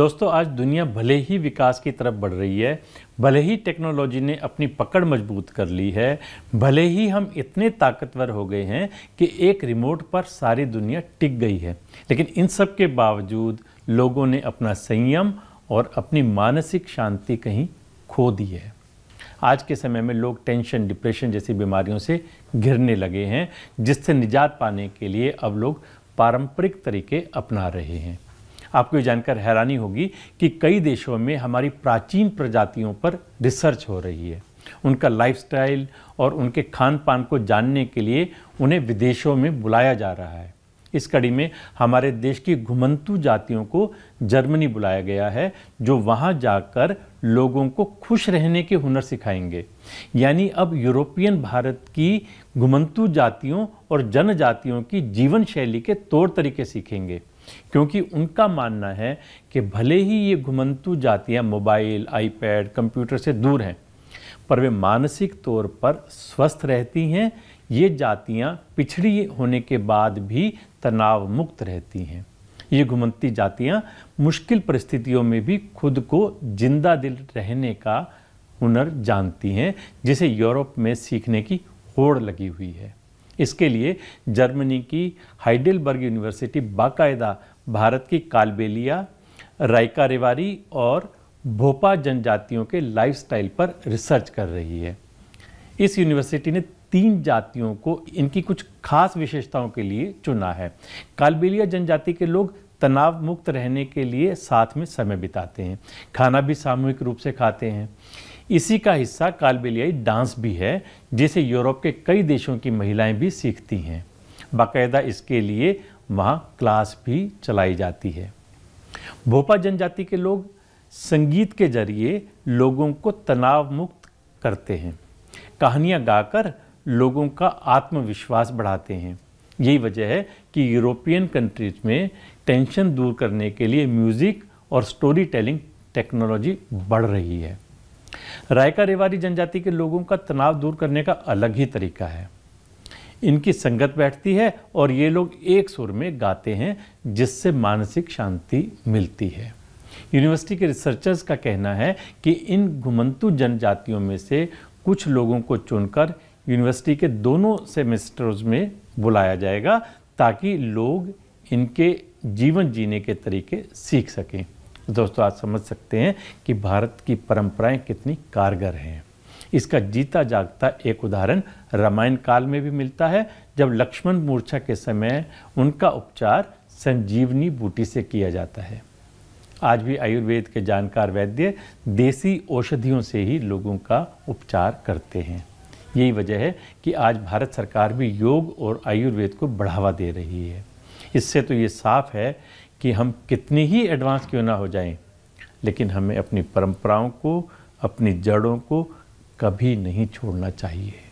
दोस्तों आज दुनिया भले ही विकास की तरफ बढ़ रही है भले ही टेक्नोलॉजी ने अपनी पकड़ मजबूत कर ली है भले ही हम इतने ताकतवर हो गए हैं कि एक रिमोट पर सारी दुनिया टिक गई है लेकिन इन सब के बावजूद लोगों ने अपना संयम और अपनी मानसिक शांति कहीं खो दी है आज के समय में लोग टेंशन डिप्रेशन जैसी बीमारियों से घिरने लगे हैं जिससे निजात पाने के लिए अब लोग पारंपरिक तरीके अपना रहे हैं आपको ये जानकर हैरानी होगी कि कई देशों में हमारी प्राचीन प्रजातियों पर रिसर्च हो रही है उनका लाइफस्टाइल और उनके खान पान को जानने के लिए उन्हें विदेशों में बुलाया जा रहा है इस कड़ी में हमारे देश की घुमंतु जातियों को जर्मनी बुलाया गया है जो वहाँ जाकर लोगों को खुश रहने के हुनर सिखाएंगे यानी अब यूरोपियन भारत की घुमंतु जातियों और जनजातियों की जीवन शैली के तौर तरीके सीखेंगे क्योंकि उनका मानना है कि भले ही ये घुमंतु जातियाँ मोबाइल आईपैड कंप्यूटर से दूर हैं पर वे मानसिक तौर पर स्वस्थ रहती हैं ये जातियाँ पिछड़ी होने के बाद भी तनाव मुक्त रहती हैं ये घुमंती जातियाँ मुश्किल परिस्थितियों में भी खुद को जिंदा दिल रहने का हुनर जानती हैं जिसे यूरोप में सीखने की होड़ लगी हुई है इसके लिए जर्मनी की हाइडेलबर्ग यूनिवर्सिटी बाकायदा भारत की कालबेलिया रायका रेवारी और भोपा जनजातियों के लाइफस्टाइल पर रिसर्च कर रही है इस यूनिवर्सिटी ने तीन जातियों को इनकी कुछ खास विशेषताओं के लिए चुना है कालबेलिया जनजाति के लोग तनाव मुक्त रहने के लिए साथ में समय बिताते हैं खाना भी सामूहिक रूप से खाते हैं इसी का हिस्सा कालबेलियाई डांस भी है जिसे यूरोप के कई देशों की महिलाएं भी सीखती हैं बाकायदा इसके लिए वहाँ क्लास भी चलाई जाती है भोपा जनजाति के लोग संगीत के जरिए लोगों को तनाव मुक्त करते हैं कहानियाँ गाकर लोगों का आत्मविश्वास बढ़ाते हैं यही वजह है कि यूरोपियन कंट्रीज में टेंशन दूर करने के लिए म्यूज़िक और स्टोरी टेलिंग टेक्नोलॉजी बढ़ रही है रायका रेवारी जनजाति के लोगों का तनाव दूर करने का अलग ही तरीका है इनकी संगत बैठती है और ये लोग एक सुर में गाते हैं जिससे मानसिक शांति मिलती है यूनिवर्सिटी के रिसर्चर्स का कहना है कि इन घुमंतु जनजातियों में से कुछ लोगों को चुनकर यूनिवर्सिटी के दोनों सेमेस्टर्स में बुलाया जाएगा ताकि लोग इनके जीवन जीने के तरीके सीख सकें तो दोस्तों आप समझ सकते हैं कि भारत की परंपराएं कितनी कारगर हैं इसका जीता जागता एक उदाहरण रामायण काल में भी मिलता है जब लक्ष्मण मूर्छा के समय उनका उपचार संजीवनी बूटी से किया जाता है आज भी आयुर्वेद के जानकार वैद्य देसी औषधियों से ही लोगों का उपचार करते हैं यही वजह है कि आज भारत सरकार भी योग और आयुर्वेद को बढ़ावा दे रही है इससे तो ये साफ है कि हम कितनी ही एडवांस क्यों ना हो जाएं लेकिन हमें अपनी परंपराओं को अपनी जड़ों को कभी नहीं छोड़ना चाहिए